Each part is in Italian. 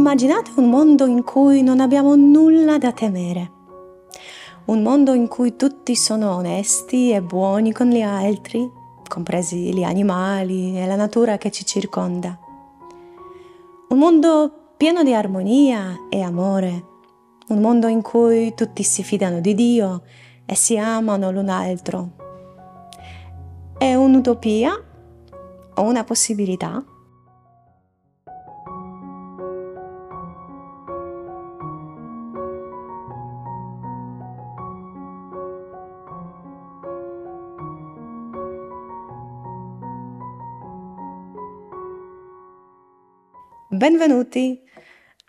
Immaginate un mondo in cui non abbiamo nulla da temere. Un mondo in cui tutti sono onesti e buoni con gli altri, compresi gli animali e la natura che ci circonda. Un mondo pieno di armonia e amore. Un mondo in cui tutti si fidano di Dio e si amano l'un l'altro. È un'utopia o una possibilità? Benvenuti!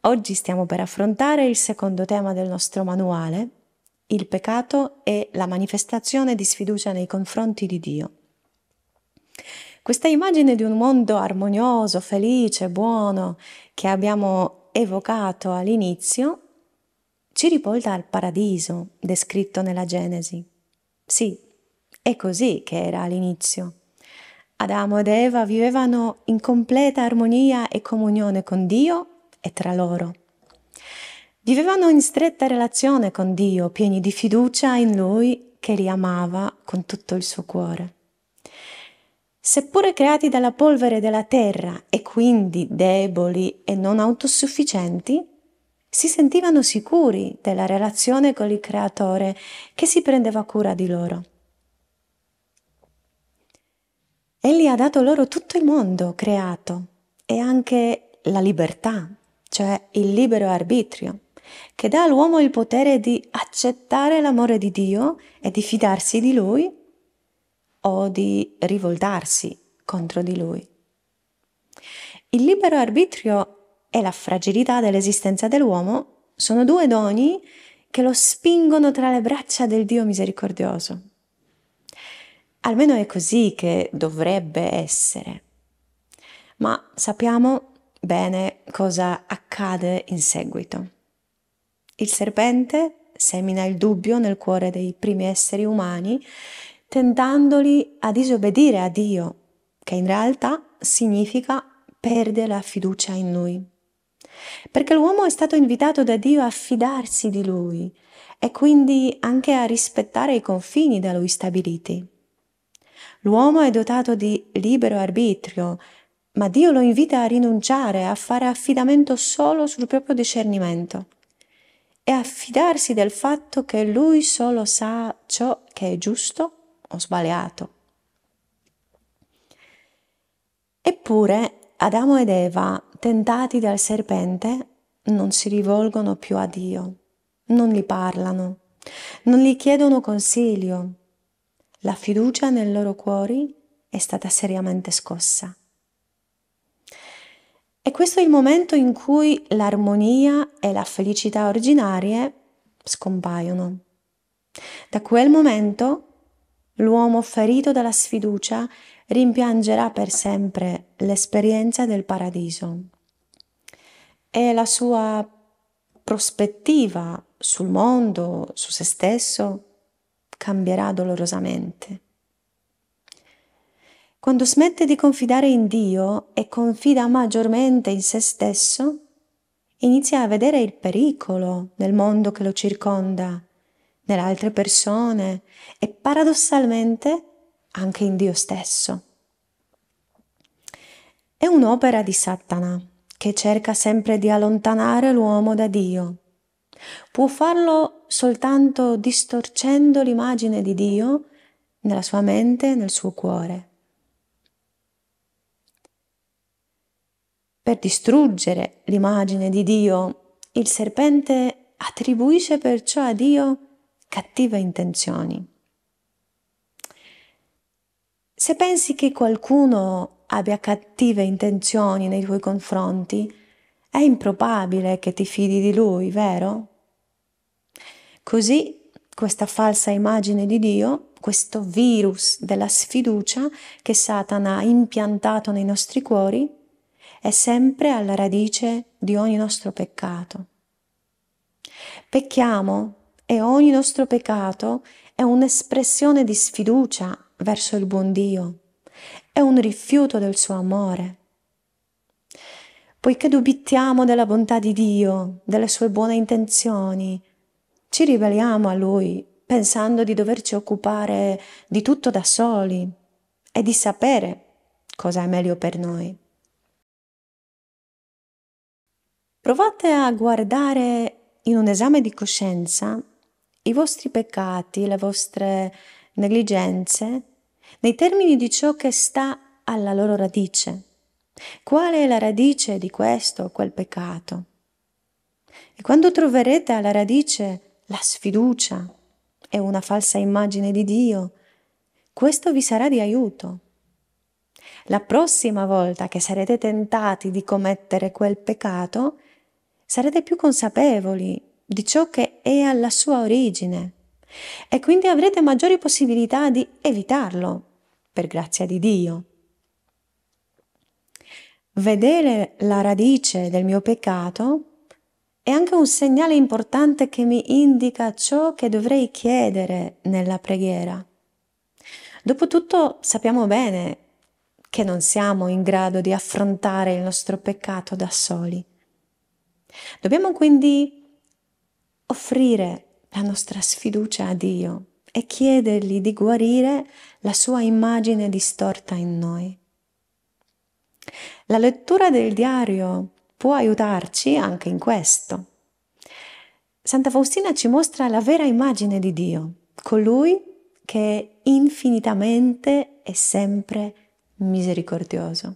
Oggi stiamo per affrontare il secondo tema del nostro manuale, il peccato e la manifestazione di sfiducia nei confronti di Dio. Questa immagine di un mondo armonioso, felice, buono che abbiamo evocato all'inizio ci riporta al paradiso descritto nella Genesi. Sì, è così che era all'inizio. Adamo ed Eva vivevano in completa armonia e comunione con Dio e tra loro. Vivevano in stretta relazione con Dio, pieni di fiducia in Lui che li amava con tutto il suo cuore. Seppure creati dalla polvere della terra e quindi deboli e non autosufficienti, si sentivano sicuri della relazione con il Creatore che si prendeva cura di loro. Egli ha dato loro tutto il mondo creato e anche la libertà, cioè il libero arbitrio, che dà all'uomo il potere di accettare l'amore di Dio e di fidarsi di Lui o di rivoltarsi contro di Lui. Il libero arbitrio e la fragilità dell'esistenza dell'uomo sono due doni che lo spingono tra le braccia del Dio misericordioso. Almeno è così che dovrebbe essere. Ma sappiamo bene cosa accade in seguito. Il serpente semina il dubbio nel cuore dei primi esseri umani, tentandoli a disobbedire a Dio, che in realtà significa perdere la fiducia in Lui. Perché l'uomo è stato invitato da Dio a fidarsi di Lui e quindi anche a rispettare i confini da Lui stabiliti. L'uomo è dotato di libero arbitrio, ma Dio lo invita a rinunciare, a fare affidamento solo sul proprio discernimento e a fidarsi del fatto che lui solo sa ciò che è giusto o sbagliato. Eppure Adamo ed Eva, tentati dal serpente, non si rivolgono più a Dio, non gli parlano, non gli chiedono consiglio, la fiducia nei loro cuori è stata seriamente scossa. E questo è il momento in cui l'armonia e la felicità originarie scompaiono. Da quel momento l'uomo ferito dalla sfiducia rimpiangerà per sempre l'esperienza del paradiso e la sua prospettiva sul mondo, su se stesso, cambierà dolorosamente. Quando smette di confidare in Dio e confida maggiormente in se stesso, inizia a vedere il pericolo nel mondo che lo circonda, nelle altre persone e paradossalmente anche in Dio stesso. È un'opera di Satana che cerca sempre di allontanare l'uomo da Dio. Può farlo soltanto distorcendo l'immagine di Dio nella sua mente e nel suo cuore. Per distruggere l'immagine di Dio, il serpente attribuisce perciò a Dio cattive intenzioni. Se pensi che qualcuno abbia cattive intenzioni nei tuoi confronti, è improbabile che ti fidi di lui, vero? Così questa falsa immagine di Dio, questo virus della sfiducia che Satana ha impiantato nei nostri cuori, è sempre alla radice di ogni nostro peccato. Pecchiamo e ogni nostro peccato è un'espressione di sfiducia verso il buon Dio, è un rifiuto del suo amore. Poiché dubitiamo della bontà di Dio, delle sue buone intenzioni, ci ribelliamo a Lui pensando di doverci occupare di tutto da soli e di sapere cosa è meglio per noi. Provate a guardare in un esame di coscienza i vostri peccati, le vostre negligenze, nei termini di ciò che sta alla loro radice. Qual è la radice di questo o quel peccato? E quando troverete alla radice la sfiducia e una falsa immagine di Dio, questo vi sarà di aiuto. La prossima volta che sarete tentati di commettere quel peccato, sarete più consapevoli di ciò che è alla sua origine e quindi avrete maggiori possibilità di evitarlo, per grazia di Dio. Vedere la radice del mio peccato è anche un segnale importante che mi indica ciò che dovrei chiedere nella preghiera. Dopotutto sappiamo bene che non siamo in grado di affrontare il nostro peccato da soli. Dobbiamo quindi offrire la nostra sfiducia a Dio e chiedergli di guarire la sua immagine distorta in noi. La lettura del diario può aiutarci anche in questo. Santa Faustina ci mostra la vera immagine di Dio, colui che è infinitamente e sempre misericordioso,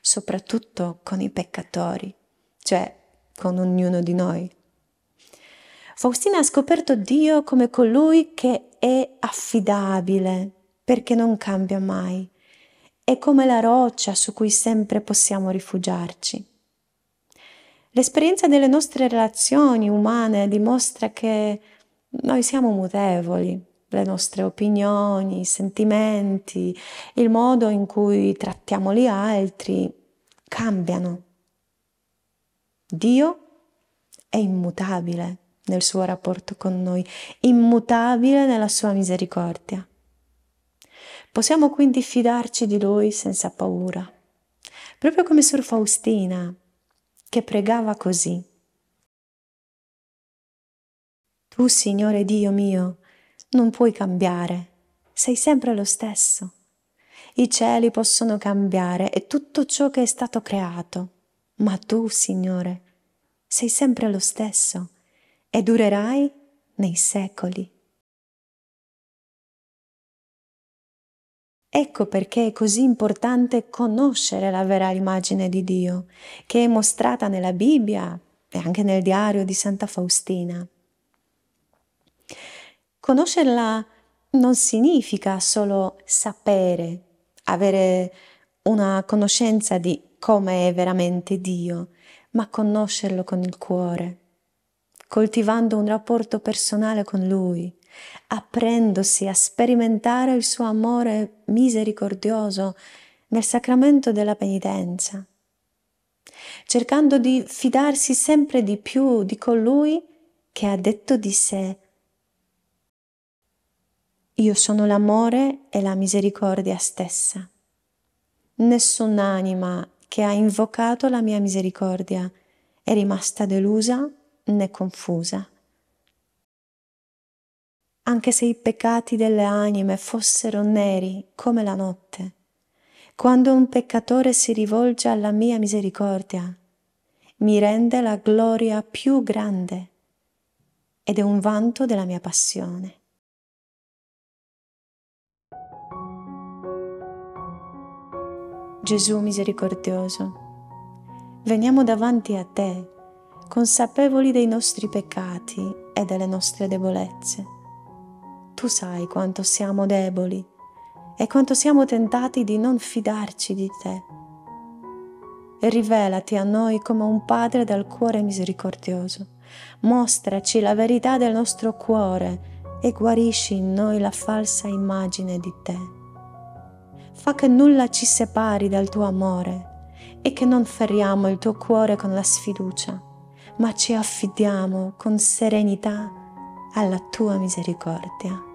soprattutto con i peccatori, cioè con ognuno di noi. Faustina ha scoperto Dio come colui che è affidabile, perché non cambia mai, è come la roccia su cui sempre possiamo rifugiarci. L'esperienza delle nostre relazioni umane dimostra che noi siamo mutevoli, le nostre opinioni, i sentimenti, il modo in cui trattiamo gli altri cambiano. Dio è immutabile nel suo rapporto con noi, immutabile nella sua misericordia. Possiamo quindi fidarci di Lui senza paura. Proprio come Sor Faustina, che pregava così. Tu, Signore Dio mio, non puoi cambiare, sei sempre lo stesso. I cieli possono cambiare e tutto ciò che è stato creato, ma tu, Signore, sei sempre lo stesso e durerai nei secoli. Ecco perché è così importante conoscere la vera immagine di Dio, che è mostrata nella Bibbia e anche nel diario di Santa Faustina. Conoscerla non significa solo sapere, avere una conoscenza di come è veramente Dio, ma conoscerlo con il cuore, coltivando un rapporto personale con Lui, aprendosi a sperimentare il suo amore misericordioso nel sacramento della penitenza, cercando di fidarsi sempre di più di colui che ha detto di sé io sono l'amore e la misericordia stessa. Nessun'anima che ha invocato la mia misericordia è rimasta delusa né confusa anche se i peccati delle anime fossero neri come la notte. Quando un peccatore si rivolge alla mia misericordia, mi rende la gloria più grande ed è un vanto della mia passione. Gesù misericordioso, veniamo davanti a te consapevoli dei nostri peccati e delle nostre debolezze tu sai quanto siamo deboli e quanto siamo tentati di non fidarci di te. E rivelati a noi come un Padre dal cuore misericordioso. Mostraci la verità del nostro cuore e guarisci in noi la falsa immagine di te. Fa che nulla ci separi dal tuo amore e che non ferriamo il tuo cuore con la sfiducia, ma ci affidiamo con serenità alla tua misericordia.